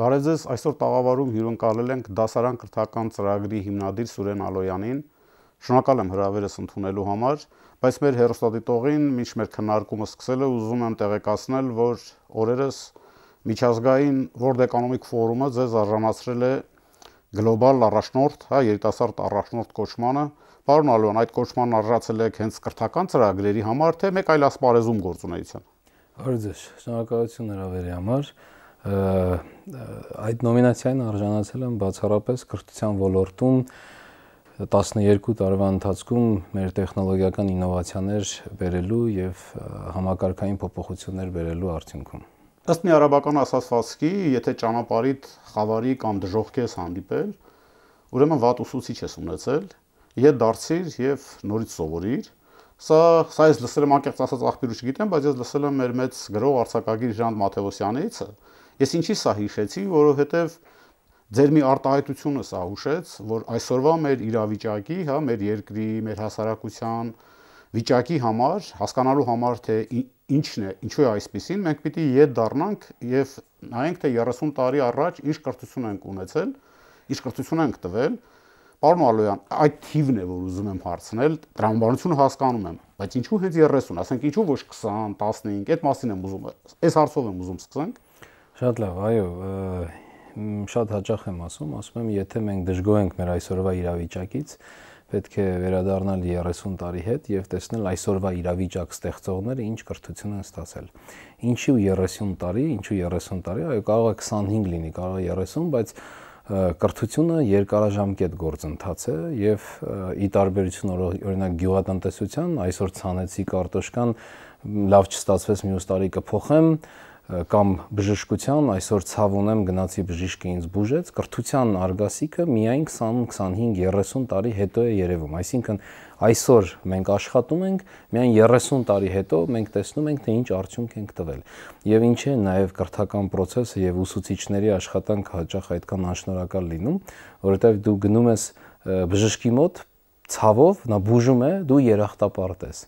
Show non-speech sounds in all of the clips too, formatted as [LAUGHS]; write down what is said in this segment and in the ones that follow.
Բարև ձեզ, այսօր տաղավարում հյուրընկալել ենք դասարան կրթական ծրագրի հիմնադիր Սուրեն Ալոյանին։ Շնորհակալ եմ հրավերս ընդունելու համար, բայց մեր հերոստատիտողին մինչ մեր քննարկումը սկսելը ուզում եմ տեղեկացնել, որ օրերս միջազգային World Economic Forum-ը ձեզ արժանացրել է գլոբալ առաջնորդ, հա, երիտասարդ առաջնորդ կոչմանը։ Պարոն Ալոյան, այդ կոչման արժացել եք հենց կրթական ծրագրերի համար, թե մեկ այլ ասպարեզում գործունեության։ Բարև ձեզ, շնորհակալություն հրավերի համար։ Ա, այդ նոմինացիային արժանացել եմ բացառապես կրթության ոլորտում 12 տարվա ընթացքում մեր տեխնոլոգիական ինովացիաներ բերելու եւ համակարգային փոփոխություններ բերելու արդյունքում։ Ըստ մի արաբական ասացվածքի, եթե ճանապարհիդ խավարի կամ դժողքի ես հանդիպել, ուրեմն վատ ուսուցիչ ես ունեցել, ետ դարձիր եւ նորից սովորիր։ Սա սա ես լսել եմ անկեղծ ասած աղբյուր չգիտեմ, բայց ես լսել եմ մեր մեծ գրող արցակագիր Ժան Մաթեոսյանից, Ես ինչի սա հիշեցի, որովհետև ձեր մի արտահայտությունը սա հուշեց, որ այսօրվա մեր իրավիճակի, հա, մեր երկրի, մեր հասարակության վիճակի համար, հասկանալու համար թե ինչն է, ինչու է այսպեսին, մենք պիտի ետ դառնանք եւ նայենք թե 30 տարի առաջ ինչ կրթություն ենք ունեցել, ինչ կրթություն ենք տվել։ Պարոն Ալոյան, այդ թիվն է, որ ուզում եմ հարցնել, տրամաբանությունը հասկանում եմ, բայց ինչու հենց 30, ասենք ինչու ոչ 20, 15, այդ մասին եմ ուզում, այս հարցով եմ ուզում սկսենք։ Շատ լավ, այո, շատ հաճախ եմ ասում, ասում եմ, եթե մենք դժգոհ ենք մեր այսօրվա իրավիճակից, պետք է վերադառնալ 30 տարի հետ եւ տեսնել այսօրվա իրավիճակ ստեղծողները ինչ կրթություն են ստացել։ Ինչու 30 տարի, ինչու 30 տարի, այո, կարող է 25 լինի, կարող է 30, բայց կրթությունը երկարաժամկետ գործընթաց է եւ ի տարբերություն օրինակ գյուղատնտեսության այսօր ցանեցի կարտոշկան լավ չստացվեց մյուս տարի կփոխեմ կամ բժշկության, այսօր ցավ ունեմ գնացի բժիշկը ինձ բուժեց, կրթության արգասիքը միայն 20, 25, 30 տարի հետո է երևում։ Այսինքն այսօր մենք աշխատում ենք, միայն 30 տարի հետո մենք տեսնում ենք, թե ինչ արդյունք ենք տվել։ Եվ ինչ է նաև կրթական process-ը եւ ուսուցիչների աշխատանքը հաճախ այդքան անշնորհակալ լինում, որովհետեւ դու գնում ես բժշկի մոտ ցավով, նա բուժում է, դու երախտապարտ ես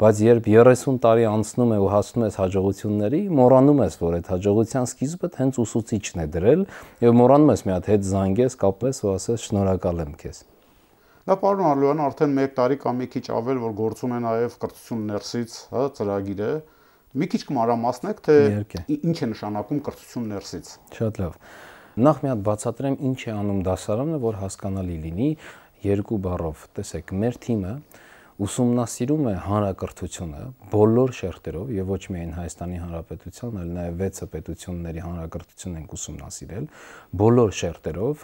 բայց երբ 30 տարի անցնում է ու հասնում ես հաջողությունների, մոռանում ես, որ այդ հաջողության սկիզբը հենց ուսուցիչն է դրել եւ մոռանում ես մի հատ հետ զանգես, կապես ու ասես շնորհակալ եմ քեզ։ Դա պարոն Արլոյան արդեն 1 տարի կամ մի քիչ ավել, որ գործում է նաեւ կրթություն ներսից, հա, ծրագիրը։ Մի քիչ կմարամասնեք, թե ինչ է նշանակում կրթություն ներսից։ Շատ լավ։ Նախ մի հատ բացատրեմ ինչ է անում դասարանը, որ հասկանալի լինի երկու բառով։ Տեսեք, մեր թիմը ուսումնասիրում է հանրակրթությունը բոլոր շերտերով եւ ոչ միայն Հայաստանի Հանրապետության, այլ նաեւ վեցը պետությունների հանրակրթությունն ենք ուսումնասիրել բոլոր շերտերով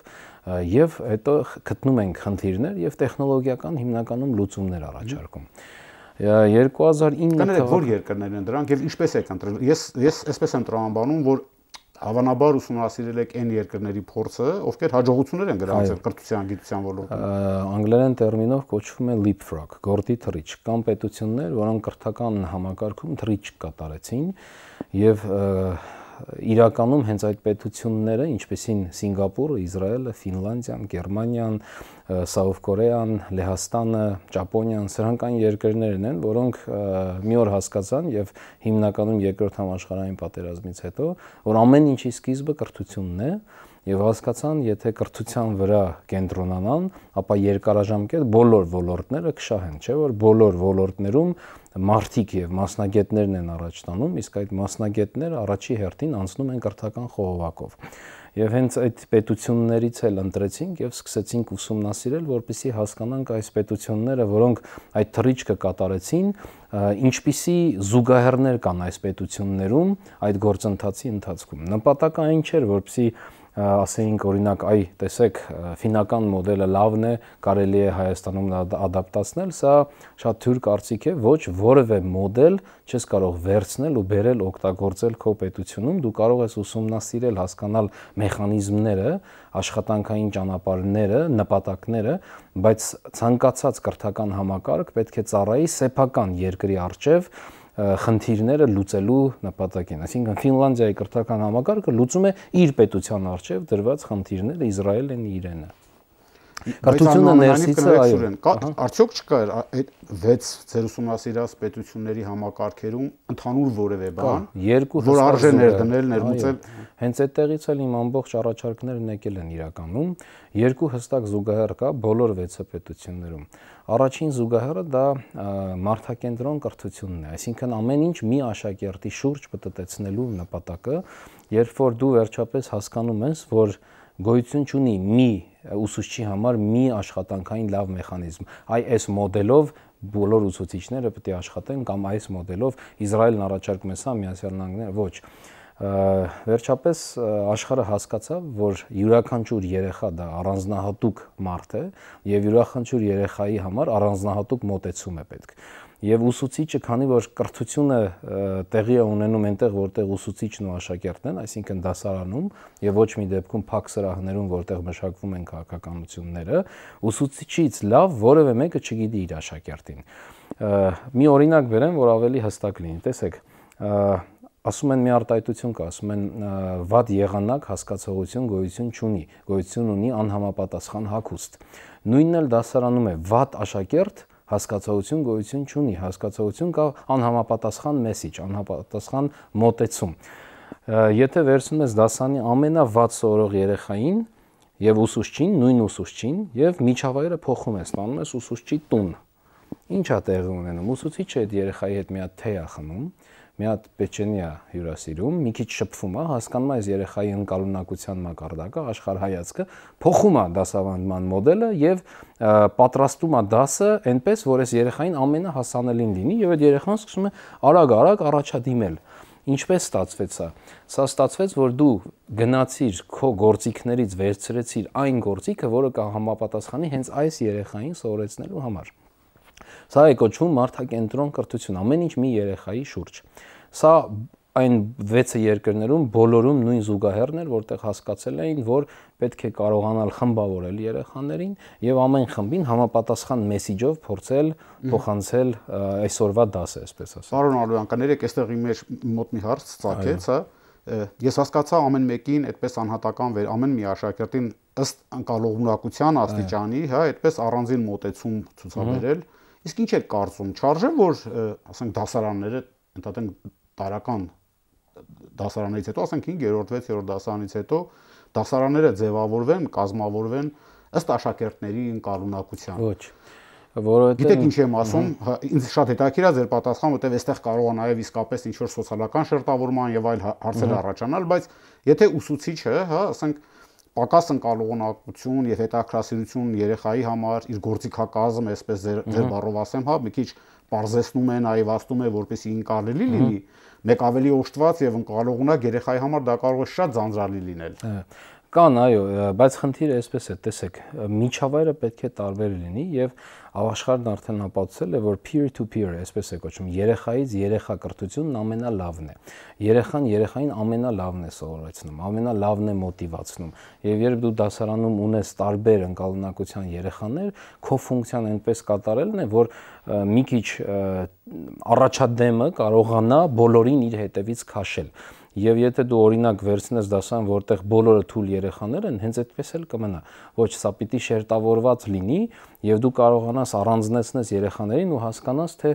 եւ հետո գտնում ենք խնդիրներ եւ տեխնոլոգիական հիմնականում լուծումներ առաջարկում։ mm 2009 թվականին որ երկրներն են դրանք եւ ինչպես եք ընտրել։ Ես ես այսպես եմ տրամաբանում, որ Հավանաբար ուսումնասիրել եք այն երկրների փորձը, ովքեր հաջողություններ են գրանցել կրթության գիտության ոլորտում։ Անգլերեն տերմինով կոչվում է leapfrog, գորդի թռիչ, կամ պետություններ, որոնք կրթական համակարգում թռիչ կատարեցին եւ և իրականում հենց այդ պետությունները, ինչպեսին Սինգապուրը, Իսրայելը, Ֆինլանդիան, Գերմանիան, Սաուଥ Կորեան, Լեհաստանը, Ճապոնիան, սրանք այն երկրներն են, որոնք մի օր հասկացան եւ հիմնականում երկրորդ համաշխարհային պատերազմից հետո, որ ամեն ինչի սկիզբը կրթությունն է, եւ հասկացան, եթե կրթության վրա կենտրոնանան, ապա երկարաժամկետ բոլոր ոլորտները կշահեն, չէ՞ որ բոլոր ոլորտներում մարտիկ եւ մասնագետներն են առաջ տանում, իսկ այդ մասնագետները առաջի հերթին անցնում են կրթական խողովակով։ Եվ հենց այդ պետություններից էլ ընտրեցինք եւ սկսեցինք ուսումնասիրել, որպեսզի հասկանանք այս պետությունները, որոնք այդ թռիչքը կատարեցին, ինչպիսի զուգահեռներ կան այս պետություններում այդ գործընթացի ընթացքում։ Նպատակը այն չէր, որպեսզի ասեինք օրինակ այ տեսեք ֆինական մոդելը լավն է, կարելի է Հայաստանում դա ադապտացնել, սա շատ թյուր կարծիք է, ոչ որևէ մոդել չես կարող վերցնել ու բերել օգտագործել քո պետությունում, դու կարող ես ուսումնասիրել, հասկանալ մեխանիզմները, աշխատանքային ճանապարհները, նպատակները, բայց ցանկացած կրթական համակարգ պետք է ծառայի սեփական երկրի արժեվ խնդիրները լուծելու նպատակին։ Այսինքն Ֆինլանդիայի կրթական համակարգը լուծում է իր պետության արժեվ դրված խնդիրները Իսրայելն իրենը։ Կրթությունը ներսից է, այո։ Արդյոք չկա այդ 6 ցերուսումնասիրած պետությունների համակարգերում ընդհանուր որևէ բան, որ արժե ներդնել, ներմուծել։ Հենց այդտեղից էլ իմ ամբողջ առաջարկներն եկել են իրականում։ Երկու հստակ զուգահեռ կա բոլոր 6 պետություններում։ Առաջին զուգահեռը դա մարդակենտրոն կրթությունն է, այսինքն ամեն ինչ մի աշակերտի շուրջ պատտեցնելու նպատակը, երբ որ դու վերջապես հասկանում ես, որ գոյություն չունի մի ուսուցչի համար մի աշխատանքային լավ մեխանիզմ։ Այ այս մոդելով բոլոր ուսուցիչները պետք է աշխատեն կամ այս մոդելով Իսրայելն առաջարկում է սա Միացյալ Նահանգները, ոչ։ Վերջապես աշխարհը հասկացավ, որ յուրաքանչյուր երեխա դա առանձնահատուկ մարդ է եւ յուրաքանչյուր երեխայի համար առանձնահատուկ մոտեցում է պետք եւ ուսուցիչը, քանի որ կրթությունը տեղի է ունենում այնտեղ, որտեղ ուսուցիչն ու աշակերտն են, այսինքն դասարանում եւ ոչ մի դեպքում փակ սրահներում, որտեղ մշակվում են քաղաքականությունները, ուսուցիչից լավ որևէ մեկը չգիտի իր աշակերտին։ Մի օրինակ վերեմ, որ ավելի հստակ լինի, տեսեք, ասում են մի արտահայտություն կա, ասում են վատ եղանակ հասկացողություն գոյություն չունի, գոյություն ունի անհամապատասխան հակուստ։ Նույնն էլ դասարանում է վատ աշակերտ, հասկացողություն գոյություն չունի, հասկացողություն կա անհամապատասխան մեսիջ, անհամապատասխան մոտեցում։ Եթե վերցնում ես դասանի ամենավատ սորող երեխային եւ ուսուցչին, նույն ուսուցչին եւ միջավայրը փոխում ես, ստանում ես ուսուցչի տուն։ Ինչ է տեղի ունենում։ Ուսուցիչը այդ երեխայի հետ մի հատ թեյ է խմում, մի հատ Պեչենիա հյուրասիրում, մի քիչ շփվում է, հասկանում է այս երեխայի ընկալունակության մակարդակը, աշխարհայացքը, փոխում է դասավանդման մոդելը եւ պատրաստում է դասը այնպես, որ այս երեխային ամենահասանելին լինի եւ այդ երեխան սկսում է արագ-արագ առաջադիմել։ Ինչպես ստացվեց սա։ Սա ստացվեց, որ դու գնացիր քո գործիքներից վերցրեցիր այն գործիքը, որը կհամապատասխանի հենց այս երեխային սովորեցնելու համար։ Սա է կոչվում մարդակենտրոն կրթություն, ամեն ինչ մի երեխայի շուրջ։ Սա այն 6 երկրներում բոլորում նույն զուգահեռն էր, որտեղ հասկացել էին, որ պետք է կարողանալ խմբավորել երեխաներին եւ ամեն խմբին համապատասխան մեսիջով փորձել փոխանցել այսօրվա դասը, այսպես ասած։ Պարոն Ալոյան, կներեք, այստեղ իմ մոտ մի հարց ծագեց, հա։ Ես հասկացա ամեն մեկին այդպես անհատական վեր, ամեն մի աշակերտին ըստ անկալողունակության աստիճանի, հա, այդպես առանձին մոտեցում ցուցաբերել։ Ա Իսկ ինչ է կարծում, չարժե որ ասենք դասարանները ընդհանրեն տարական դասարաններից հետո, ասենք 5-րդ, 6-րդ դասարանից հետո դասարանները ձևավորվեն, կազմավորվեն ըստ աշակերտների ընկալունակության։ Ոչ որովհետեւ գիտեք ինչ եմ ասում, հա, ինձ շատ հետաքրքիր է ձեր պատասխանը, որովհետեւ այստեղ կարող է նաև իսկապես ինչ որ սոցիալական շերտավորման եւ այլ հա- հարցեր առաջանալ, բայց եթե ուսուցիչը, հա, ասենք պակաս ընկալողնակություն եւ հետաքրասիրություն երեխայի համար իր գործիքակազմը, այսպես ձեր ձեր բառով ասեմ, հա, մի քիչ բարձեսնում են, այվաստում է, որպեսզի ընկալելի լինի, մեկ ավելի օժտված եւ ընկալողնակ երեխայի համար դա կարող է շատ ձանձրալի լինել։ Կան, այո, բայց խնդիրը այսպես է, տեսեք, միջավայրը պետք է տարբեր լինի եւ աշխարհն արդեն ապացուցել է, որ peer to peer, այսպես է կոչվում, երեխայից երեխա կրթությունն ամենալավն է։ Երեխան երեխային ամենալավն է սովորեցնում, ամենալավն է մոտիվացնում։ Եվ երբ դու դասարանում ունես տարբեր ընկալունակության երեխաներ, քո ֆունկցիան այնպես կատարելն է, որ մի քիչ առաջադեմը կարողանա բոլորին իր հետևից քաշել։ Եվ եթե դու օրինակ վերցնես դասան, որտեղ բոլորը թույլ երեխաներ են, հենց այդպես էլ կմնա։ Ոչ, սա պիտի շերտավորված լինի, եւ դու կարողանաս առանձնացնես երեխաներին ու հասկանաս, թե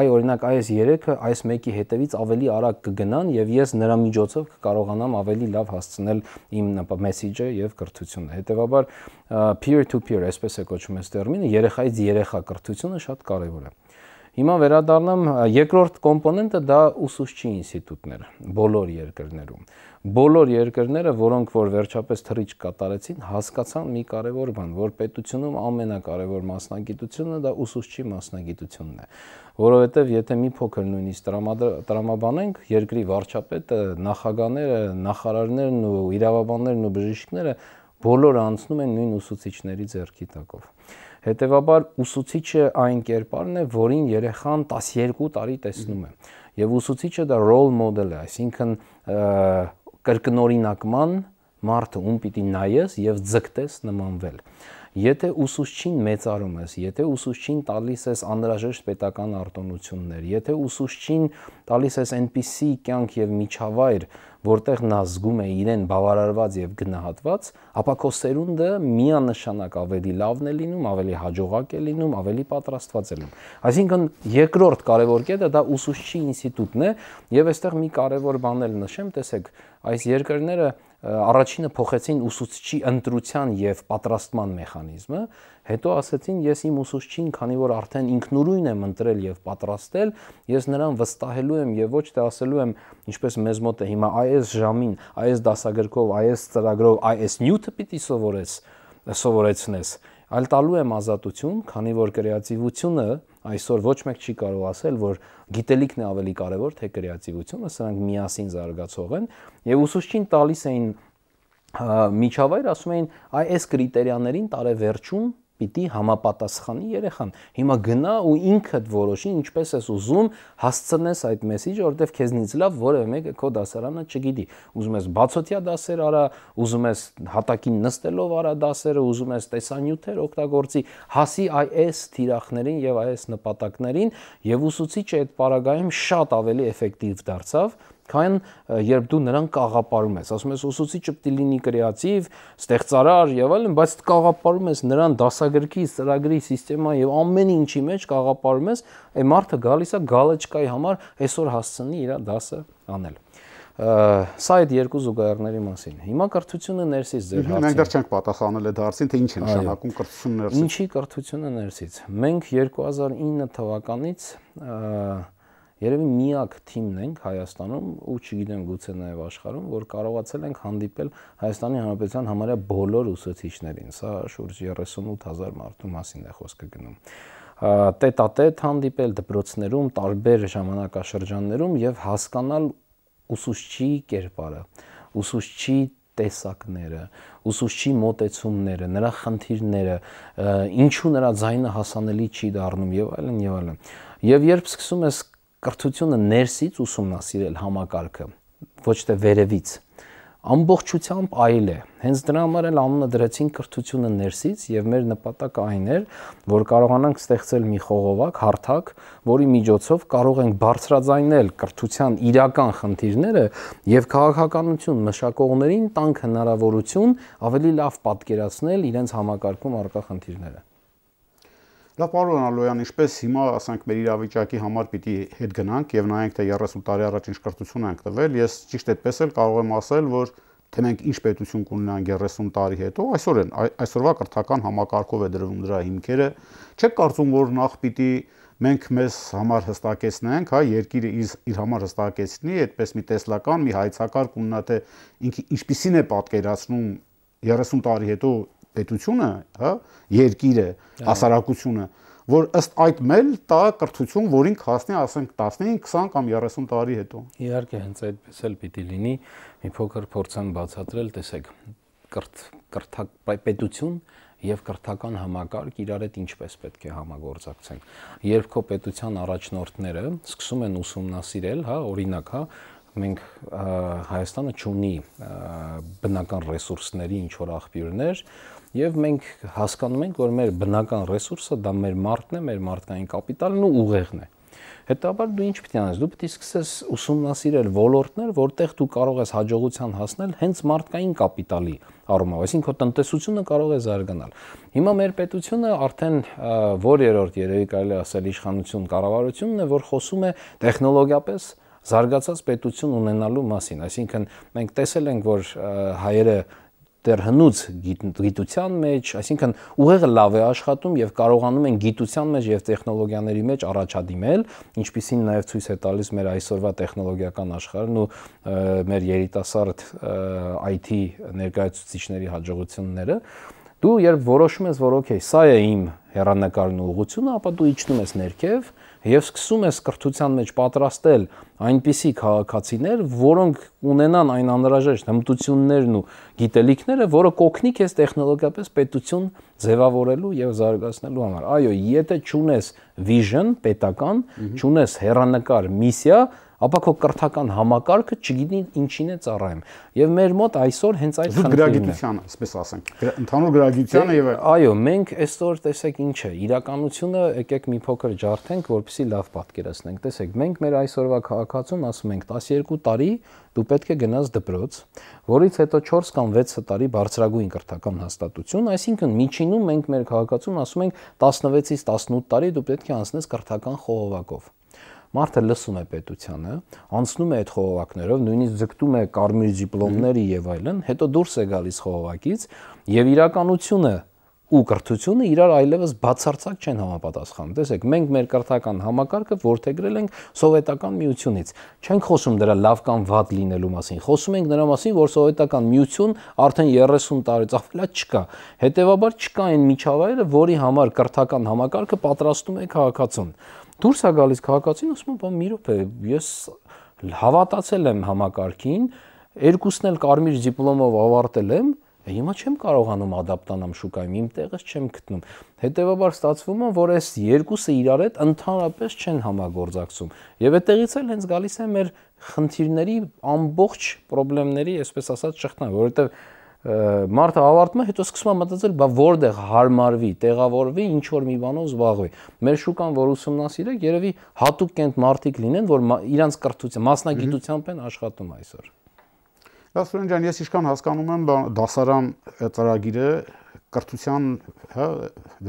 այ օրինակ այս 3-ը այս մեկի հետևից ավելի արագ կգնան եւ ես նրա միջոցով կկարողանամ ավելի լավ հասցնել իմ մեսիջը եւ կրթությունը։ Հետևաբար peer to peer, այսպես է կոչվում այս տերմինը, երեխայից երեխա կրթությունը շատ կարեւոր է։ Հիմա վերադառնամ երկրորդ կոմպոնենտը դա ուսուցչի ինստիտուտները բոլոր երկրներում։ Բոլոր երկրները, որոնք որ վերջապես թռիչք կատարեցին, հասկացան մի կարևոր բան, որ պետությունում ամենակարևոր մասնագիտությունը դա ուսուցչի մասնագիտությունն է, որովհետև եթե մի փոքր նույնիսկ տրամաբանենք երկրի վարչապետը, նախագաները, նախարարներն ու իրավաբաններն ու բժիշկները բոլորը անցնում են նույն ուսուցիչների ձեռքի տակով։ Հետևաբար ուսուցիչը այն կերպարն է, որին երեխան 12 տարի տեսնում է։ Եվ ուսուցիչը դա role model է, այսինքն կրկնօրինակման մարդը, ում պիտի նայես եւ ձգտես նմանվել։ Եթե ուսուցչին մեծարում ես, եթե ուսուցչին տալիս ես անհրաժեշտ պետական արտոնություններ, եթե ուսուցչին տալիս ես այնպիսի կյանք եւ միջավայր, որտեղ նա զգում է իրեն բավարարված եւ գնահատված, ապա քո սերունդը միանշանակ ավելի լավն է լինում, ավելի հաջողակ է լինում, ավելի պատրաստված է լինում։ Այսինքն երկրորդ կարևոր կետը դա ուսուցչի ինստիտուտն է եւ այստեղ մի կարևոր բան էլ նշեմ, տեսեք, այս երկրները առաջինը փոխեցին ուսուցչի ընտրության եւ պատրաստման մեխանիզմը, հետո ասեցին ես իմ ուսուցչին, քանի որ արդեն ինքնուրույն եմ ընտրել եւ պատրաստել, ես նրան վստահելու եմ եւ ոչ թե ասելու եմ, ինչպես մեզ մոտ է հիմա, այս ժամին, այս դասագրքով, այս ծրագրով, այս նյութը պիտի սովորես, սովորեցնես, այլ տալու եմ ազատություն, քանի որ կրեատիվությունը Այսօր ոչ մեկ չի կարող ասել, որ գիտելիքն է ավելի կարևոր, թե կրեատիվությունը, սրանք միասին զարգացող են եւ ուսուցչին տալիս էին միջավայր, ասում էին, այ այս կրիտերիաներին տարեվերջում պիտի համապատասխանի երեխան։ Հիմա գնա ու ինքդ որոշի ինչպես ես ուզում հասցնես այդ մեսիջը, որովհետև քեզնից լավ որևէ մեկը քո դասարանը չգիտի։ Ուզում ես բացօթյա դասեր արա, ուզում ես հատակին նստելով արա դասերը, ուզում ես տեսանյութեր օգտագործի, հասի այս թիրախներին եւ այս նպատակներին եւ ուսուցիչը այդ պարագայում շատ ավելի էֆեկտիվ դարձավ քան երբ դու նրան կաղապարում ես, ասում ես ուսուցիչը պետք է լինի կրեատիվ, ստեղծարար եւ այլն, բայց կաղապարում ես նրան դասագրքի, ծրագրի համակարգման եւ ամեն ինչի մեջ կաղապարում ես, այ մարդը գալիս է գալեջկայի համար այսօր հասցնի իր դասը անել։ Սա այդ երկու զուգահեռների մասին։ Հիմա կրթությունը ներսից ձեր հարցը։ Մենք դեռ չենք պատասխանել այդ հարցին, թե ինչ է նշանակում կրթությունը ներսից։ Ինչի կրթությունը ներսից։ Մենք 2009 թվականից Երևի միակ թիմն ենք Հայաստանում ու չգիտեմ գուցե նաև աշխարհում, որ կարողացել ենք հանդիպել Հայաստանի Հանրապետության համարյա բոլոր ուսուցիչներին։ Սա շուրջ 38000 մարդու մասին է խոսքը գնում տետատետ հանդիպել դպրոցներում, տարբեր ժամանակաշրջաններում եւ հասկանալ ուսուցչի կերպարը, ուսուցչի տեսակները, ուսուցչի մոտեցումները, նրա խնդիրները, ինչու նրա ձայնը հասանելի չի դառնում եւ այլն եւ այլն։ Եվ երբ սկսում ես կրթությունը ներսից ուսումնասիրել համակարգը, ոչ թե վերևից։ Ամբողջությամբ այլ է։ Հենց դրա համար էլ անունը դրեցին կրթությունը ներսից եւ մեր նպատակը այն էր, որ կարողանանք ստեղծել մի խողովակ, հարթակ, որի միջոցով կարող ենք բարձրաձայնել կրթության իրական խնդիրները եւ քաղաքականություն մշակողներին տանք հնարավորություն ավելի լավ պատկերացնել իրենց համակարգում առկա խնդիրները։ Լավ, պարոն Ալոյան, ինչպես հիմա, ասենք, մեր իրավիճակի համար պիտի հետ գնանք եւ նայենք թե 30 տարի առաջ ինչ կրթություն ենք տվել, ես ճիշտ այդպես էլ կարող եմ ասել, որ թե մենք ինչ պետություն կունենանք 30 տարի հետո, այսօր են այսօրվա կրթական համակարգով է դրվում դրա հիմքերը։ Չեք կարծում, որ նախ պիտի մենք մեզ համար հստակեցնենք, հա, երկիրը իր, իր համար հստակեցնի, այդպես մի տեսլական, մի հայցակարգ ուննա թե ինքը ինչպիսին է պատկերացնում 30 տարի հետո պետությունը, հա, երկիրը, հասարակությունը, որ ըստ այդ մեզ տա կրթություն, որին հասնի, ասենք 15, 20 կամ 30 տարի հետո։ Իհարկե, հենց այդպես էլ պիտի լինի։ Մի փոքր փորձան բացատրել, տեսեք, կրթ կրթակ պետություն եւ կրթական համակարգ իրար հետ ինչպես պետք է համագործակցեն։ Երբ քո պետության առաջնորդները սկսում են ուսումնասիրել, հա, օրինակ, հա, մենք Հայաստանը ունի բնական ռեսուրսների ինչ որ աղբյուրներ եւ մենք հասկանում ենք, որ մեր բնական ռեսուրսը դա մեր մարդն է, մեր մարդկային կապիտալն ու ուղեղն է։ Հետաբար դու ինչ պետք է անես։ Դու պետք է սկսես ուսումնասիրել ոլորտներ, որտեղ դու կարող ես հաջողության հասնել հենց մարդկային կապիտալի առումով, այսինքն քո տնտեսությունը կարող է զարգանալ։ Հիմա մեր պետությունը արդեն որ երրորդ երևի կարելի ասել իշխանություն, կառավարությունն է, որ խոսում է տեխնոլոգիապես զարգացած պետություն ունենալու մասին, այսինքն մենք տեսել ենք, որ հայերը դեռ հնուց գիտության մեջ, այսինքն ուղեղը լավ է աշխատում եւ կարողանում են գիտության մեջ եւ տեխնոլոգիաների մեջ առաջադիմել, ինչպիսին նաեւ ցույց է տալիս մեր այսօրվա տեխնոլոգիական աշխարհն ու մեր երիտասարդ IT ներկայացուցիչների հաջողությունները։ Դու երբ որոշում ես, որ օքեյ, սա է իմ հերանեկարն ու ուղությունը, ապա դու իջնում ես ներքև եւ սկսում ես կրթության մեջ պատրաստել այնպիսի քաղաքացիներ, որոնք ունենան այն անհրաժեշտ հմտություններն ու գիտելիքները, որը կօգնի քեզ տեխնոլոգիապես պետություն ձևավորելու եւ զարգացնելու համար։ Այո, եթե ճունես vision պետական, ճունես հերանեկար միսիա, ապա քո կրթական համակարգը չգիտի ինչին է ծառայում։ Եվ մեր մոտ այսօր հենց այդ խնդիրն է։ Գրագիտությանը, ասես ասենք, ընդհանուր գրագիտությանը եւ դե, այո, մենք այսօր տեսեք ինչ է, իրականությունը եկեք մի փոքր ջարդենք, որպեսզի լավ պատկերացնենք։ Տեսեք, մենք մեր այսօրվա քաղաքացուն ասում ենք 12 տարի դու պետք է գնաս դպրոց, որից հետո 4 կամ 6 տարի բարձրագույն կրթական հաստատություն, այսինքն միջինում մենք մեր քաղաքացուն ասում ենք 16-ից 18 տարի դու պետք է անցնես կրթական խողովակով։ Մարդը լսում է պետությանը, անցնում է այդ խողովակներով, նույնիսկ ձգտում է կարմիր դիպլոմների եւ այլն, հետո դուրս է գալիս խողովակից եւ իրականությունը ու կրթությունը իրար այլևս բացարձակ չեն համապատասխանում։ Տեսեք, մենք մեր կրթական համակարգը որթեգրել ենք սովետական միությունից։ Չենք խոսում դրա լավ կամ վատ լինելու մասին, խոսում ենք նրա մասին, որ սովետական միություն արդեն 30 տարուց ավելա չկա։ Հետևաբար չկա այն միջավայրը, որի համար կրթական համակարգը պատրաստում է քաղաքացուն։ Դուրս է գալիս քաղաքացին, ասում է, բա մի րոպե, ես հավատացել եմ համակարգին, երկուսն էլ կարմիր դիպլոմով ավարտել եմ, Հիմա չեմ կարողանում ադապտանամ շուկայում, իմ տեղս չեմ գտնում։ Հետևաբար ստացվում է, որ այս երկուսը իրար հետ ընդհանրապես չեն համագործակցում։ Եվ այդտեղից էլ հենց գալիս է մեր խնդիրների ամբողջ խնդիրների, այսպես ասած, շղթան, որովհետև մարդը ավարտում է, հետո սկսում է մտածել, բա որտեղ հարմարվի, տեղավորվի, ինչ որ մի բանով զբաղվի։ Մեր շուկան, որ ուսումնասիրեք, երևի հատուկ կենտ մարդիկ լինեն, որ իրանց կրթության, մասնագիտությամբ են աշխատում այսօր։ Ա Գասուրյան ջան, ես իշքան հասկանում եմ դասարան ծրագիրը կրթության, հա,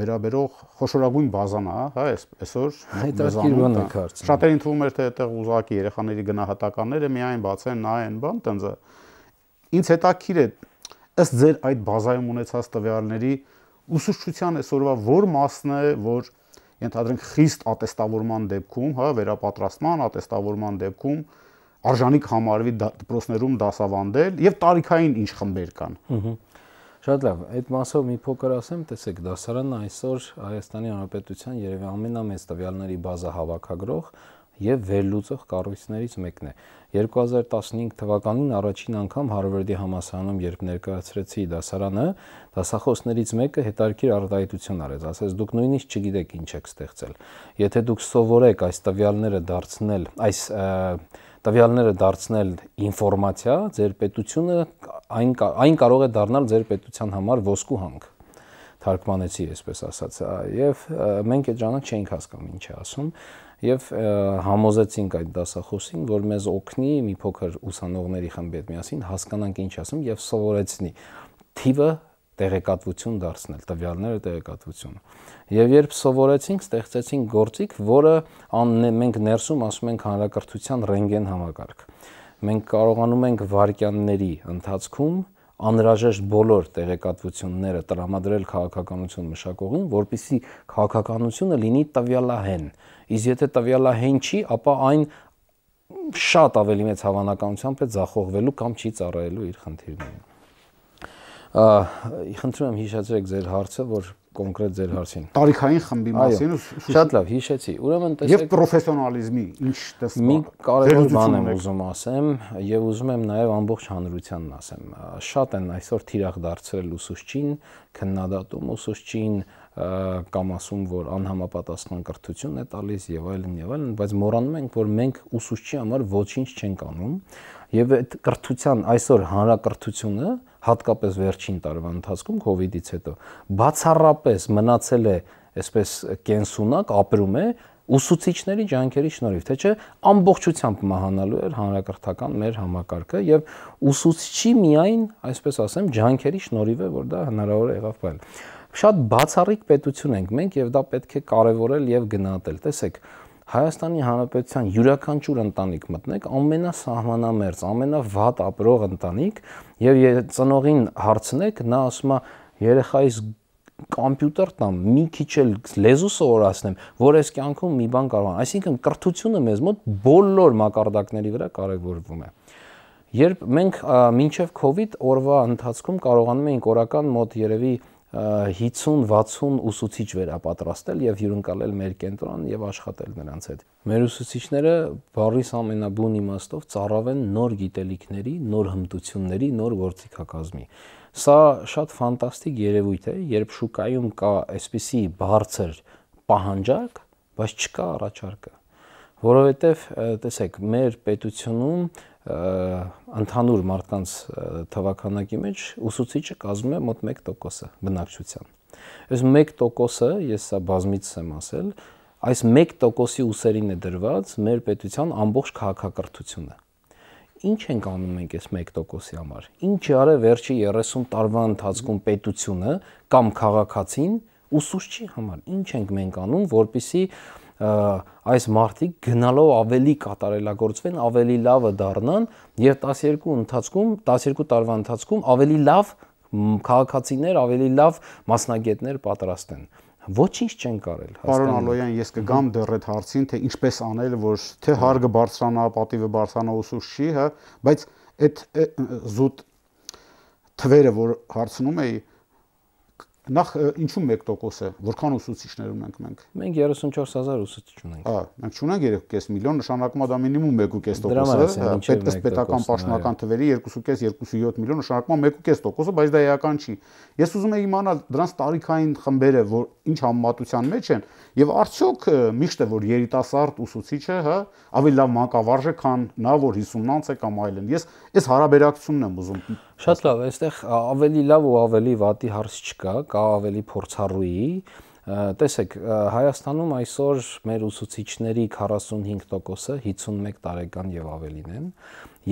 վերաբերող խոշորագույն բազան է, հա, այս այսօր հետաքրքիր բան է կարծում։ Շատերին թվում էր թե այդտեղ ուզակի երեխաների գնահատականները միայն բացեն, նայեն, բան տենձը։ Ինչ հետաքրքիր է ըստ ձեր այդ բազայում ունեցած տվյալների ուսուցչության այսօրվա որ մասն է, որ ենթադրենք խիստ ատեստավորման դեպքում, հա, վերապատրաստման ատեստավորման դեպքում, արժանիք համարվի դպրոցներում դասավանդել եւ տարիքային ինչ խմբեր կան։ Ահա Շատ լավ, այդ մասով մի փոքր ասեմ, տեսեք, դասարանն այսօր Հայաստանի Հանրապետության երևի ամենամեծ տվյալների բազա հավաքագրող եւ վերլուծող կառույցներից մեկն է։ 2015 թվականին առաջին անգամ Հարվարդի համալսարանում երբ ներկայացրեցի դասարանը, դասախոսներից մեկը հետարքիր արտահայտություն արեց, ասես դուք նույնիսկ չգիտեք ինչ եք ստեղծել։ Եթե դուք սովորեք այս տվյալները դարձնել, այս և, տվյալները դարձնել ինֆորմացիա, ձեր պետությունը այն այն կարող է դառնալ ձեր պետության համար ոսկու հանք թարգմանեցի, այսպես ասած, եւ մենք այդ ժամանակ չէինք հասկանում ինչ է ասում եւ համոզեցինք այդ դասախոսին, որ մեզ օգնի մի փոքր ուսանողների խմբի հետ միասին հասկանանք ինչ ասում եւ սովորեցնի թիվը տեղեկատվություն դարձնել, տվյալները տեղեկատվություն։ Եվ երբ սովորեցինք, ստեղծեցինք գործիք, որը մենք ներսում ասում ենք հանրակրթության ռենտգեն համակարգ։ Մենք կարողանում ենք վարքյանների ընթացքում անհրաժեշտ բոլոր տեղեկատվությունները տրամադրել քաղաքականություն մշակողին, որpիսի քաղաքականությունը լինի տվյալահեն։ Իսկ եթե տվյալահեն չի, ապա այն շատ ավելի մեծ հավանականությամբ է ձախողվելու կամ չի ծառայելու իր խնդիրներին։ Խնդրում եմ հիշեցրեք ձեր հարցը, որ կոնկրետ ձեր հարցին։ Տարիքային խմբի մասին ու շատ լավ հիշեցի։ Ուրեմն տեսեք Եվ պրոֆեսիոնալիզմի ինչ տեսքով։ Մի կարևոր բան եմ ուզում ասեմ եւ ուզում եմ նաեւ ամբողջ հանրությանն ասեմ։ Շատ են այսօր թիրախ դարձրել ուսուցչին, քննադատում ուսուցչին, կամ ասում, որ անհամապատասխան կրթություն է տալիս եւ այլն եւ այլն, բայց մոռանում ենք, որ մենք ուսուցչի համար ոչինչ չենք անում։ Եվ այդ կրթության այսօր հանրակրթությունը հատկապես վերջին տարվա ընթացքում կ ូវ իդից հետո բացառապես մնացել է այսպես կենսունակ ապրում է ուսուցիչների ջանքերի շնորհիվ, թե չէ ամբողջությամբ մահանալու էր հանրակրթական մեր համակարգը եւ ուսուցչի միայն, այսպես ասեմ, ջանքերի շնորհիվ է, որ դա հնարավոր եղավ բայել։ Շատ բացառիկ պետություն ենք մենք եւ դա պետք է կարեւորել եւ գնահատել։ Տեսեք, Հայաստանի Հանրապետության յուրաքանչյուր ընտանիք մտնեք, ամենասահմանամերձ, ամենավատ ապրող ընտանիք, եւ ծնողին հարցնեք, նա ասում է երեխայիս համբյուտեր տամ, մի քիչ էլ լեզու սովորացնեմ, որ այս կյանքում մի բան կարողան։ Այսինքն կրթությունը մեզ մոտ բոլոր մակարդակների վրա կարևորվում է։ Երբ մենք մինչև COVID օրվա ընթացքում կարողանում էինք օրական մոտ երևի 1 50-60 ուսուցիչ վերապատրաստել եւ հյուրընկալել մեր կենտրոն եւ աշխատել նրանց հետ։ Մեր ուսուցիչները բարիս ամենաբուն իմաստով ծառավեն նոր գիտելիքների, նոր հմտությունների, նոր գործիքակազմի։ Սա շատ ֆանտաստիկ երևույթ է, երբ շուկայում կա այսպիսի բարձր պահանջակ, բայց չկա առաջարկը, որովհետեւ տեսեք, մեր պետությունում ընդհանուր մարդկանց թվականակի մեջ ուսուցիչը կազմում է մոտ 1%-ը բնակչության։ Այս 1%-ը, ես սա բազմից եմ ասել, այս 1%-ի ուսերին է դրված մեր պետության ամբողջ քաղաքակրթությունը ինչ ենք անում ենք այս 1%-ի համար։ Ինչ արե վերջի 30 տարվա ընթացքում պետությունը կամ քաղաքացին ուսուցչի համար։ Ինչ ենք մենք անում, որpիսի այս մարտիկ գնալով ավելի կատարելագործվեն, ավելի լավը դառնան եւ 12 ընթացքում 12 տարվա ընթացքում ավելի լավ քաղաքացիներ, ավելի լավ մասնագետներ պատրաստեն ոչինչ չեն կարել հաստատ։ Պարոն Ալոյան, ես կգամ դեռ այդ հարցին, թե ինչպես անել, որ թե հարգը բարձրանա, պատիվը բարձրանա ուսուցչի, հա, բայց այդ զուտ թվերը, որ հարցնում էի, նախ ինչու 1%-ը որքան ուսուցիչներ ունենք մենք մենք 34000 ուսուցիչ ունենք հա մենք ունենք 3.5 միլիոն նշանակում է դա մինիմում 1.5%-ը պետք է պետական պաշտոնական թվերի 2.5-2.7 միլիոն նշանակում է 1.5%-ը բայց դա էական չի ես ուզում եմ իմանալ դրանց տարիքային խմբերը որ ինչ համեմատության մեջ են Եվ արդյոք միշտ է որ երիտասարդ ուսուցիչը, հա, ավելի լավ մանկավարժ է, քան նա, որ 50-ից է կամ այլն։ Ես այս հարաբերակցությունն եմ ուզում։ Շատ լավ, այստեղ ավելի լավ ու ավելի վատի հարց չկա, կա ավելի փորձառուի տեսեք Հայաստանում այսօր մեր ուսուցիչների 45%-ը 51 տարեկան եւ ավելին են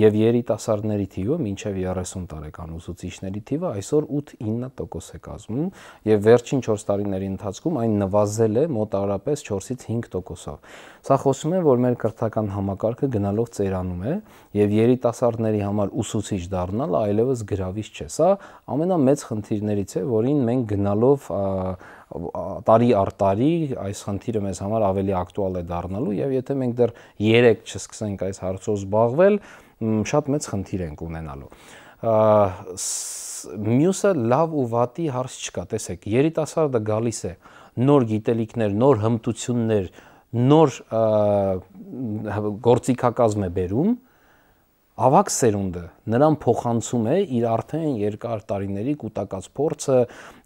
եւ երիտասարդների թիվը մինչեւ 30 տարեկան ուսուցիչների թիվը այսօր 8-9% է կազմում եւ վերջին 4 տարիների ընթացքում այն նվազել է մոտավորապես 4-ից 5%-ով։ Սա խոսում է, որ մեր կրթական համակարգը գնալով ծերանում է եւ երիտասարդների համար ուսուցիչ դառնալը այլևս գրավիչ չէ։ Սա ամենամեծ խնդիրներից է, որին մենք գնալով տարի առ տարի այս խնդիրը մեզ համար ավելի ակտուալ է դառնալու եւ եթե մենք դեռ 3 չսկսենք այս հարցով զբաղվել, շատ մեծ խնդիր ենք ունենալու։ Մյուսը լավ ու վատի հարց չկա, տեսեք, երիտասարդը գալիս է նոր գիտելիքներ, նոր հմտություններ, նոր գործիքակազմ է բերում, ավակ սերունդը նրան փոխանցում է իր արդեն երկար տարիների կൂട്ടակած փորձը,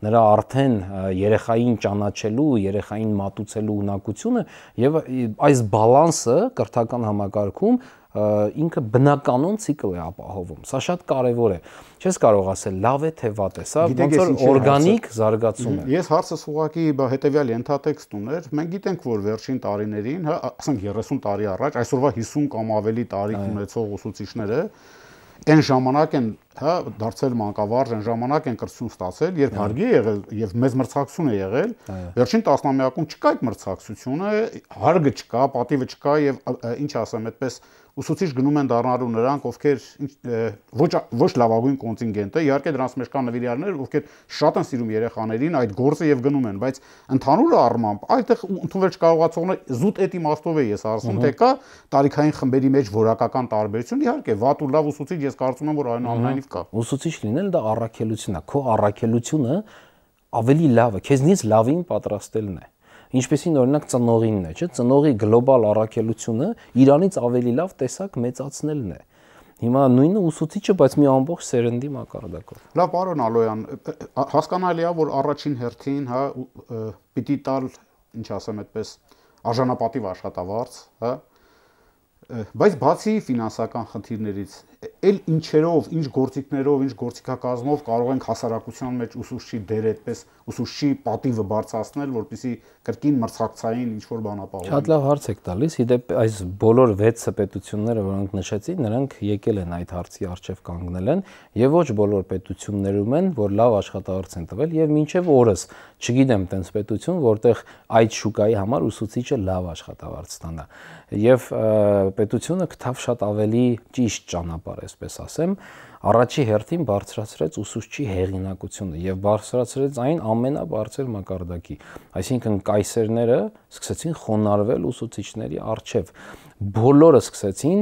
նրա արդեն երեխային ճանաչելու, երեխային մատուցելու ունակությունը եւ այս բալանսը կրթական համակարգում ինքը բնականոն ցիկլ է ապահովում։ Սա շատ կարևոր է։ Չես կարող ասել լավ է թե վատ է, սա ոնց որ օրգանիկ զարգացում է։ Ես հարցս ուղղակի հետեւյալ ենթատեքստ ուներ։ Մենք գիտենք, որ վերջին տարիներին, հա, ասենք 30 տարի առաջ, այսօրվա 50 կամ ավելի տարիք ունեցող ուսուցիչները այն ժամանակ են, հա, դարձել մանկավարժ, այն ժամանակ են կրծություն ստացել, երբ հարգի է եղել եւ մեզ մրցակցություն է եղել։ Վերջին տասնամյակում չկա այդ մրցակցությունը, հարգը չկա, պատիվը չկա եւ ինչ ասեմ, այդպես ուսուցիչ գնում են դառնալու նրանք, ովքեր ոչ ոչ լավագույն կոնտինգենտը, իհարկե դրանց մեջ կան նվիրյալներ, ովքեր շատ են սիրում երեխաներին այդ գործը եւ գնում են, բայց ընդհանուր առմամբ այդտեղ ընդունվել չկարողացողներ զուտ էտ իմաստով է ես ասում, թե կա տարիքային խմբերի մեջ որակական տարբերություն, իհարկե վատ ու լավ ուսուցիչ ես կարծում եմ, որ այնուամենայնիվ կա։ Ուսուցիչ լինել դա առաքելությունն է, քո առաքելությունը ավելի լավ է, քեզնից լավին պատրաստելն է ինչպեսին օրինակ ծնողինն է, չէ՞, ծնողի գլոբալ առաքելությունը Իրանից ավելի լավ տեսակ մեծացնելն է։ Հիմա նույնը ուսուցիչը, բայց մի ամբողջ սերնդի մակարդակով։ Լավ, պարոն Ալոյան, հասկանալի է, որ առաջին հերթին, հա, պիտի տալ, ինչ ասեմ, այդպես արժանապատիվ աշխատավարձ, հա, բայց բացի ֆինանսական խնդիրներից, էլ ինչերով, ինչ գործիքներով, ինչ գործիքակազմով կարող ենք հասարակության մեջ ուսուցչի դեր այդպես ուսուցչի պատիվը բարձրացնել, որպիսի կրկին մրցակցային ինչ որ բանապահով։ Շատ լավ հարց եք տալիս։ Իդեպ այս բոլոր 6 պետությունները, որոնք նշեցի, նրանք եկել են այդ հարցի արժեվ կանգնել են եւ ոչ բոլոր պետություններում են, որ լավ աշխատավարձ են տվել եւ մինչեւ օրս չգիտեմ տենց պետություն, որտեղ այդ շուկայի համար ուսուցիչը լավ աշխատավարձ ստանա։ Եվ պետությունը կթավ շատ ավելի ճիշտ ճանապարհ ճանապարհ, այսպես ասեմ, առաջի հերթին բարձրացրեց ուսուցչի հեղինակությունը եւ բարձրացրեց այն ամենաբարձր մակարդակի։ Այսինքն կայսերները սկսեցին խոնարհվել ուսուցիչների արչեվ։ Բոլորը սկսեցին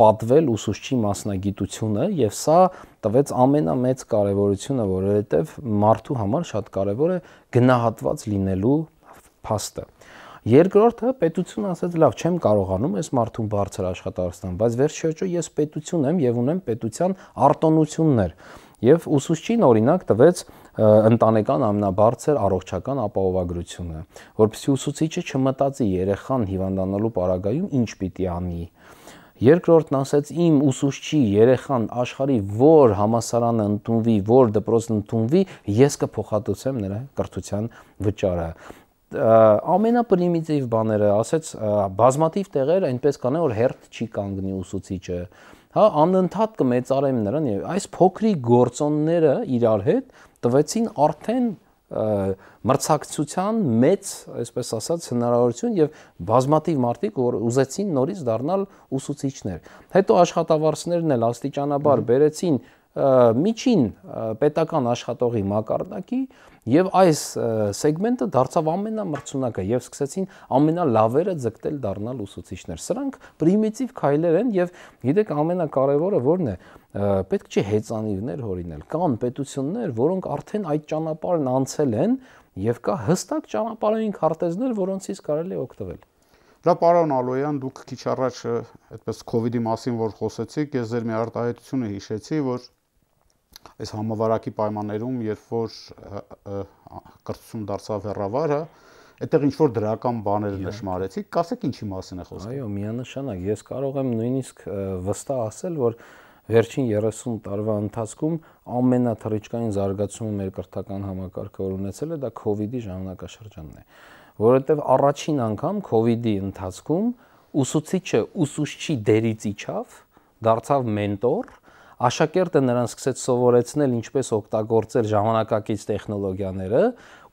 պատվել ուսուցչի մասնագիտությունը եւ սա տվեց ամենամեծ կարեւորությունը, որովհետեւ մարդու համար շատ կարեւոր է գնահատված լինելու փաստը։ Երկրորդը պետությունը ասաց՝ լավ, չեմ կարողանում այս մարդուն բարձր աշխատարստան, բայց վերջերջո ես պետություն եմ եւ ունեմ պետության արտոնություններ։ Եվ ուսուցչին օրինակ տվեց ընտանեկան ամնաբարձր առողջական ապահովագրությունը, որբիսի ուսուցիչը չմտածի երեխան հիվանդանալու պարագայում ինչ պիտի անի։ Երկրորդն ասաց իմ ուսուցչի երեխան աշխարի որ համասարանը ընդունվի, որ դպրոցն ընդունվի, ես կփոխհատուցեմ նրա կրթության վճարը ամենապրիմիտիվ բաները, ասեց բազմատիվ տեղեր այնպես կան, որ հերթ չի կանգնի ուսուցիչը։ Հա, անընդհատ կմեծարեմ նրան եւ այս փոքրիկ գործոնները իրար հետ տվեցին արդեն մրցակցության մեծ, այսպես ասած, հնարավորություն եւ բազմատիվ մարդիկ, որ ուզեցին նորից դառնալ ուսուցիչներ։ Հետո աշխատավարձներն էլ աստիճանաբար բերեցին միջին պետական աշխատողի մակարդակի, Եվ այս սեգմենտը դարձավ ամենամրցունակը եւ սկսեցին ամենալավերը ձգտել դառնալ ուսուցիչներ։ Սրանք պրիմիտիվ քայլեր են եւ գիտեք ամենակարևորը որն է պետք չէ հեծանիվներ հորինել։ Կան պետություններ, որոնք արդեն այդ ճանապարհն անցել են եւ կա հստակ ճանապարհային քարտեզներ, որոնցից կարելի է օգտվել։ Լավ, պարոն Ալոյան, դուք քիչ առաջ այդպես կ ូវ իդի մասին որ խոսեցիք, ես ձեր մի արտահայտությունը հիշեցի, որ այս համավարակի պայմաններում, երբ որ կրծում դարձավ հերավարը, այդտեղ ինչ որ դրական բաներ նշмарեցիք, կասեք ինչի մասին է խոսքը։ Այո, միանշանակ, ես կարող եմ նույնիսկ վստահ ասել, որ վերջին 30 տարվա ընթացքում ամենաթռիչքային զարգացումը մեր կրթական համակարգը որ ունեցել է, դա կ ូវ իդի ժամանակաշրջանն է, որովհետև առաջին անգամ կ ូវ իդի ընթացքում ուսուցիչը ուսուցչի դերից իջավ, դարձավ մենտոր, աշակերտը նրան սկսեց սովորեցնել ինչպես օգտագործել ժամանակակից տեխնոլոգիաները,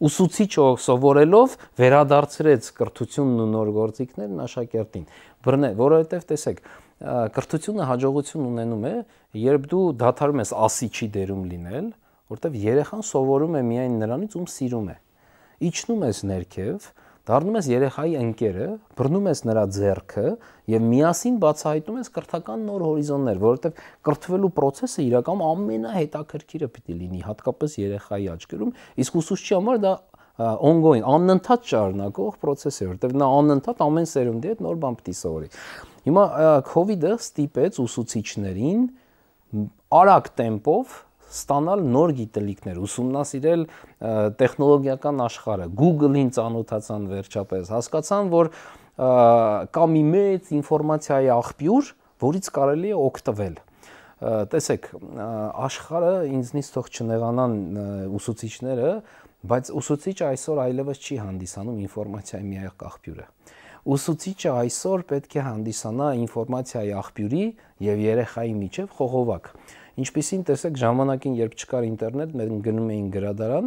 ուսուցիչը սովորելով վերադարձրեց կրթությունն ու նոր գործիքներն աշակերտին։ Բռնե, որովհետև տեսեք, կրթությունը հաջողություն ունենում է, երբ դու դադարում ես ասիչի դերում լինել, որտեվ երեխան սովորում է միայն նրանից, ում սիրում է։ Իջնում ես ներքև, Դառնում ես երեխայի ընկերը, բռնում ես նրա ձեռքը եւ միասին բացահայտում ես կրթական նոր հորիզոններ, որովհետեւ կրթվելու process-ը իրական ամենահետաքրքիրը պիտի լինի, հատկապես երեխայի աչքերում, իսկ ուսուցչի համար դա ongoing, անընդհատ շարունակող process է, որովհետև նա անընդհատ ամեն սերունդի հետ նոր բան պետք է սովորի։ Հիմա COVID-ը ստիպեց ուսուցիչներին արագ տեմպով ստանալ նոր գիտելիքներ, ուսումնասիրել տեխնոլոգիական աշխարհը, Google-ին ծանոթացան վերջապես, հասկացան, որ կա մի մեծ ինֆորմացիայի աղբյուր, որից կարելի է օգտվել տեսեք աշխարը ինձնից թող չնեղանան ուսուցիչները բայց ուսուցիչը այսօր այլևս չի հանդիսանում ինֆորմացիայի միակ աղբյուրը ուսուցիչը այսօր պետք է հանդիսանա ինֆորմացիայի աղբյուրի եւ երեխայի միջև խողովակ Ինչպեսին տեսեք ժամանակին, երբ չկար ինտերնետ, մենք գնում էինք գրադարան,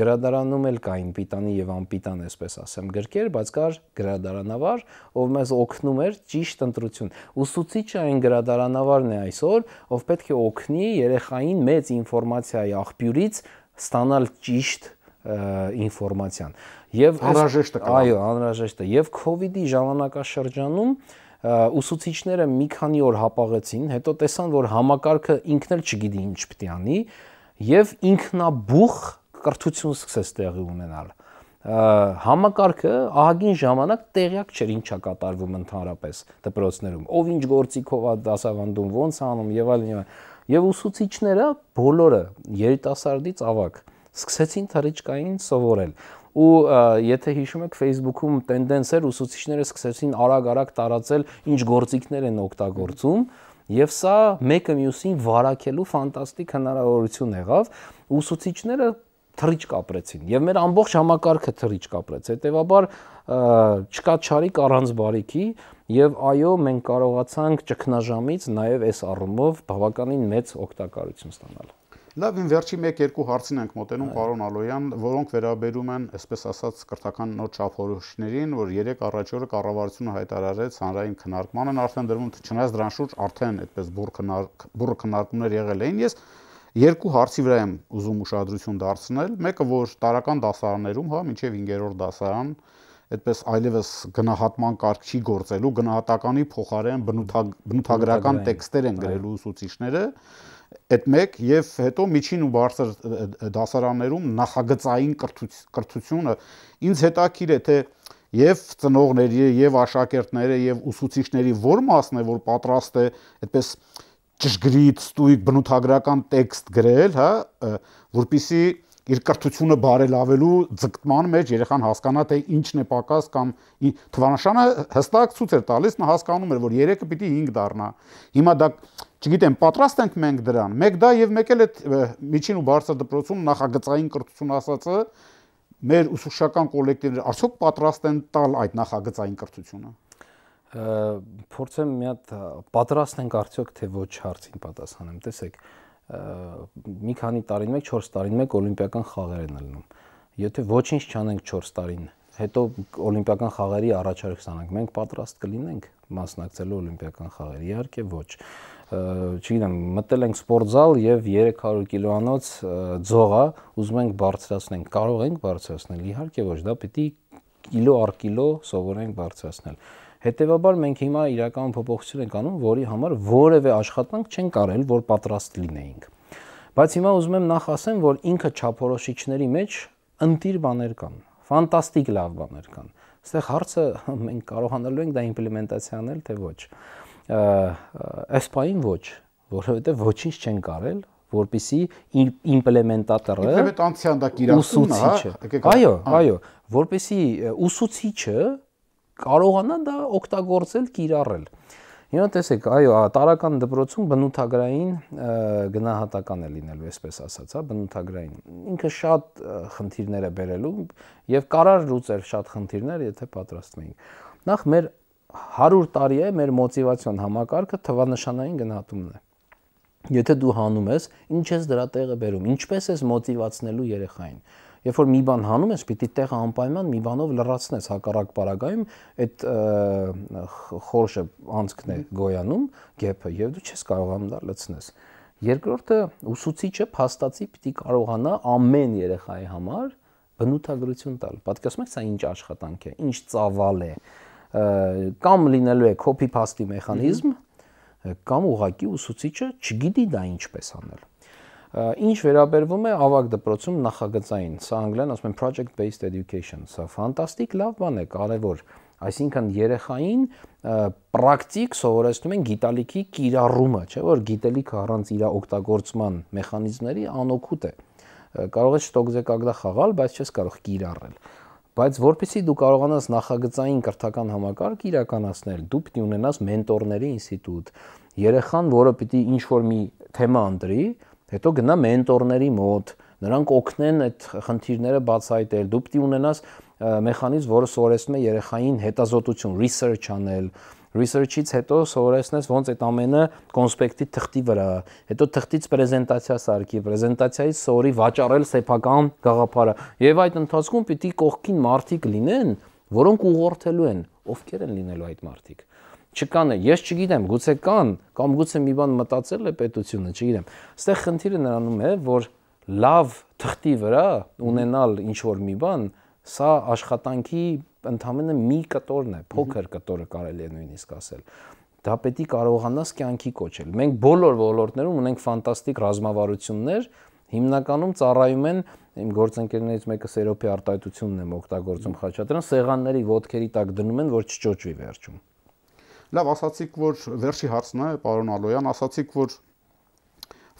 գրադարանում էլ կային պիտանի եւ անպիտան, այսպես ասեմ, գրքեր, բայց կար գրադարանավար, ով մեզ օգնում էր ճիշտ ընտրություն։ Ուսուցիչը այն գրադարանավարն է այսօր, ով պետք է օգնի երեխային մեծ ինֆորմացիայի աղբյուրից ստանալ ճիշտ ինֆորմացիան։ Եվ անհրաժեշտ է։ Այո, անհրաժեշտ է։ Եվ կ ូវ իդի ժամանակաշրջանում ուսուցիչները մի քանի օր հապաղեցին, հետո տեսան, որ համակարգը ինքն էլ չգիտի ինչ պիտի անի եւ ինքնաբուխ կրթություն սկսեց տեղի ունենալ։ Համակարգը ահագին ժամանակ տեղյակ չէր ինչա կատարվում ընդհանրապես դպրոցներում։ Ով ինչ գործիքով է դասավանդում, ոնց անում եւ այլն եւ այլն։ Եվ ուսուցիչները բոլորը երիտասարդից ավակ սկսեցին թռիչքային սովորել ու եթե հիշում եք Facebook-ում տենդենս էր ուսուցիչները սկսեցին արագ-արագ տարածել ինչ գործիքներ են օգտագործում եւ սա մեկը մյուսին վարակելու ֆանտաստիկ հնարավորություն եղավ ուսուցիչները թրիճ կապրեցին եւ մեր ամբողջ համակարգը թրիճ կապրեց հետեւաբար չկա ճարիք առանց բարիքի եւ այո մենք կարողացանք ճգնաժամից նաեւ այս առումով բավականին մեծ օգտակարություն ստանալ Լավ, ին վերջի 1-2 հարցին ենք մոտենում պարոն Ալոյան, որոնք վերաբերում են, այսպես ասած, կրթական նոր չափորոշներին, որ երեք առաջ օրը կառավարությունը հայտարարեց հանրային քննարկման են արդեն դրվում, չնայած դրան շուրջ արդեն այդպես բուր քննարկ բուր քննարկումներ եղել էին։ Ես երկու հարցի վրա եմ ուզում ուշադրություն դարձնել։ Մեկը որ տարական դասարաններում, հա, մինչև 5-րդ դասարան այդպես այլևս գնահատման կարգ չի գործելու, գնահատականի փոխարեն բնութագրական տեքստեր են գրելու ուսուցիչները։ Այ այդ մեկ եւ հետո միջին ու բարձր դասարաններում նախագծային կրթությունը ինձ հետաքրիր է թե եւ ծնողների եւ աշակերտները եւ ուսուցիչների որ մասն է որ պատրաստ է այդպես ճշգրիտ ստույգ բնութագրական տեքստ գրել, հա, որpիսի իր կրթությունը բարելավելու ձգտման մեջ երեխան հասկանա թե ինչն է պակաս կամ թվանշանը հստակ ցույց էր տալիս, նա հասկանում էր, որ 3-ը պիտի 5 դառնա։ Հիմա դա չգիտեմ, պատրաստ ենք մենք դրան։ Մեկ դա եւ մեկ էլ այդ միջին ու բարձր դպրոցում նախագծային կրթություն ասածը մեր ուսուցչական կոլեկտիվները արդյոք պատրաստ են տալ այդ նախագծային կրթությունը։ Փորձեմ մի հատ պատրաստ ենք արդյոք թե ոչ հարցին պատասխանեմ։ Տեսեք, մի քանի տարին մեկ 4 տարին մեկ օլիմպիական խաղեր են լինում։ Եթե ոչինչ չանենք 4 տարին, հետո օլիմպիական խաղերի առաջարկ ստանանք, մենք պատրաստ կլինենք մասնակցելու օլիմպիական խաղերի։ Իհարկե ոչ։ Ա, չգիտեմ, մտել ենք սպորտզալ եւ 300 կիլոանոց ձողա ուզում ենք բարձրացնենք, կարող ենք բարձրացնել։ Իհարկե ոչ, դա պիտի կիլո առ կիլո սովորենք բարձրացնել։ Հետևաբար մենք հիմա իրական փոփոխություն ենք անում, որի համար որևէ աշխատանք չենք արել, որ պատրաստ լինեինք։ Բայց հիմա ուզում եմ նախ ասեմ, որ ինքը չափորոշիչների մեջ ընտիր բաներ կան, ֆանտաստիկ լավ բաներ կան։ Այստեղ հարցը [LAUGHS] մենք կարողանալու ենք դա իմպլեմենտացիանել, թե ոչ։ Ա այս պահին ոչ, որովհետեւ ոչինչ չեն կարել, որպիսի իմպլեմենտատորը Իբրև անցյանդակ իրացումն է, հա։ Այո, այո, որպիսի ուսուցիչը կարողանա դա օգտագործել, կիրառել։ Հիմա տեսեք, այո, տարական դպրոցում բնութագրային գնահատական է լինելու, այսպես ասած, հա, բնութագրային։ Ինքը շատ խնդիրներ է բերելու եւ կարար լուծեր շատ խնդիրներ, եթե պատրաստվեինք։ Նախ մեր 100 տարի է մեր մոտիվացիոն համակարգը թվանշանային գնահատումն է։ Եթե դու հանում ես, ինչ ես դրա տեղը բերում, ինչպես ես մոտիվացնելու երեխային։ Երբ որ մի բան հանում ես, պիտի տեղը անպայման մի բանով լրացնես հակառակ պարագայում, այդ խորշը անցքն է գոյանում, գեփը, եւ դու չես կարողանում դա լցնես։ Երկրորդը ուսուցիչը փաստացի պիտի կարողանա ամեն երեխայի համար բնութագրություն տալ։ Պատկերացնու՞եք, սա ինչ աշխատանք է, ինչ ծավալ է։ Ա, կամ լինելու է copy paste-ի մեխանիզմ, կամ ուղակի ուսուցիչը չգիտի դա ինչպես անել։ Ինչ վերաբերվում է ավագ դպրոցում նախագծային, սա անգլերեն ասում են project based education, սա ֆանտաստիկ լավ բան է, կարևոր այսինքն երեխային պրակտիկ սովորեցնում են գիտալիքի կիրառումը, չէ՞ որ գիտելիքը առանց իր օգտագործման մեխանիզմների անօգուտ է։ Կարող ես շտոկզեկագդա խաղալ, բայց չես կարող կիրառել բայց որpիսի դու կարողանաս նախագծային կրթական համակարգ իրականացնել, դու պիտի ունենաս մենտորների ինստիտուտ։ Երեխան, որը պիտի ինչ որ մի թեմա ընտրի, հետո գնա մենտորների մոտ, նրանք օգնեն այդ խնդիրները բացահայտել։ Դու պիտի ունենաս մեխանիզմ, որը սորեցնում է երեխային հետազոտություն, research անել, research-ից հետո սովորեցնես ոնց այդ ամենը կոնսպեկտի թղթի վրա, հետո թղթից պրեզենտացիա սարքի, պրեզենտացիայից սովորի վաճառել սեփական գաղափարը։ Եվ այդ ընթացքում պիտի կողքին մարդիկ լինեն, որոնք ուղղորդելու են, ովքեր են լինելու այդ մարդիկ չկան է։ Ես չգիտեմ, գուցե կան կամ գուցե մի բան մտածել է պետությունը, չգիտեմ։ Այստեղ խնդիրը նրանում է, որ լավ թղթի վրա ունենալ ինչ որ մի բան, սա աշխատանքի ընդամենը մի կտորն է, փոքր կտորը կարելի է նույնիսկ ասել։ Դա պետք է կարողանաս կյանքի կոչել։ Մենք բոլոր ոլորտներում ունենք ֆանտաստիկ ռազմավարություններ, հիմնականում ծառայում են իմ գործընկերներից մեկը սերոպի արտահայտությունն եմ օգտագործում Խաչատրյան, սեղանների ոդքերի տակ դնում են, որ չճոճվի վերջում։ Լավ, ասացիք, որ վերջի հարցն է, պարոն Ալոյան, ասացիք, որ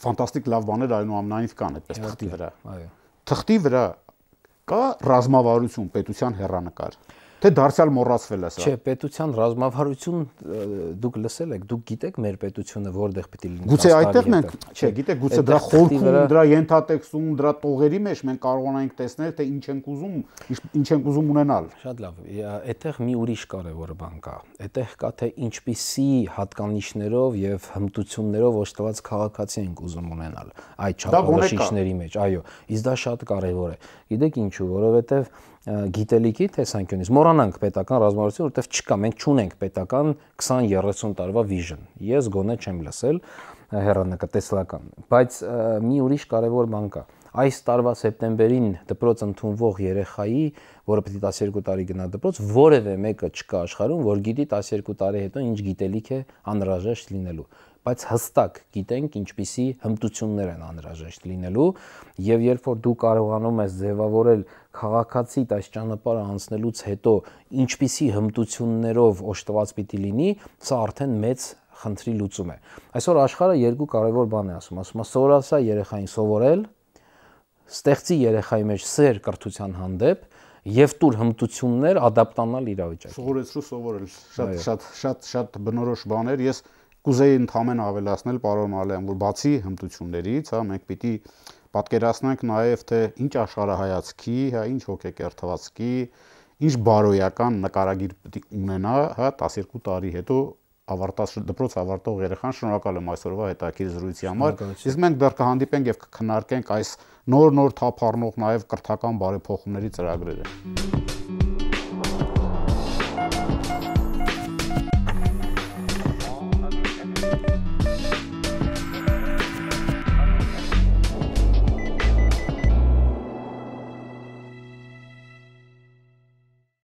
ֆանտաստիկ լավ բաներ այնուամենայնիվ կան այդպես թղթի դե, վրա։ Այո։ Թղթի վրա կա ռազմավարություն պետության հերանեկար Թե դարձյալ մոռացվել է սա։ հա։ Չէ, պետության ռազմավարություն դուք լսել եք, դուք գիտեք մեր պետությունը որտեղ պիտի լինի։ Գուցե այդտեղն ենք։ Չէ, գիտեք, գուցե դրա խորքում, դրա ենթատեքստում, դրա տողերի մեջ մենք կարողանանք տեսնել, թե ինչ ենք ուզում, ինչ ենք ուզում ունենալ։ Շատ լավ, այդտեղ մի ուրիշ կարևոր բան կա։ Այդտեղ կա թե ինչպիսի հատկանիշներով եւ հմտություններով ոշտված քաղաքացի ենք ուզում ունենալ այդ չափորոշիչների մեջ, այո։ Իսկ դա շատ կարևոր է։ Գիտեք ինչու, որովհետեւ գիտելիքի տեսանկյունից մոռանանք պետական ռազմավարությունը, որովհետև չկա, մենք չունենք պետական 20-30 տարվա vision։ Ես գոնե չեմ լսել հերանակատեսլական, բայց մի ուրիշ կարևոր բան կա։ Այս տարվա սեպտեմբերին դպրոց ընդունվող երեխայի, որը պետք է 12 տարի գնա դպրոց, որևէ մեկը չկա աշխարհում, որ գիտի 12 տարի հետո ինչ գիտելիք է անհրաժեշտ լինելու բայց հստակ գիտենք ինչպիսի հմտություններ են անհրաժեշտ լինելու եւ երբ որ դու կարողանում ես ձևավորել քաղաքացի այս ճանապարհը անցնելուց հետո ինչպիսի հմտություններով օժտված պիտի լինի, սա արդեն մեծ խնդրի լուծում է։ Այսօր աշխարհը երկու կարևոր բան է ասում, ասում է սովորասա երեխային սովորել, ստեղծի երեխայի մեջ սեր կրթության հանդեպ եւ տուր հմտություններ ադապտանալ իրավիճակին։ Սովորեցրու սովորել շատ շատ շատ շատ բնորոշ բաներ ես Կուզեի ընդհանրապես ավելացնել պարոն Ալյան, որ բացի հմտություններից, հա, մենք պիտի պատկերացնենք նաև թե ինչ աշխարհայացքի, հա, ինչ հոգեկերթվածքի, ինչ բարոյական նկարագիր պիտի ունենա, հա, 12 տարի հետո ավարտած դպրոց ավարտող երեխան շնորհակալ եմ այսօրվա հետաքրքիր զրույցի համար։ Իսկ մենք դեռ կհանդիպենք եւ կքննարկենք այս նոր-նոր թափառնող նաև կրթական բարեփոխումների ծրագրերը։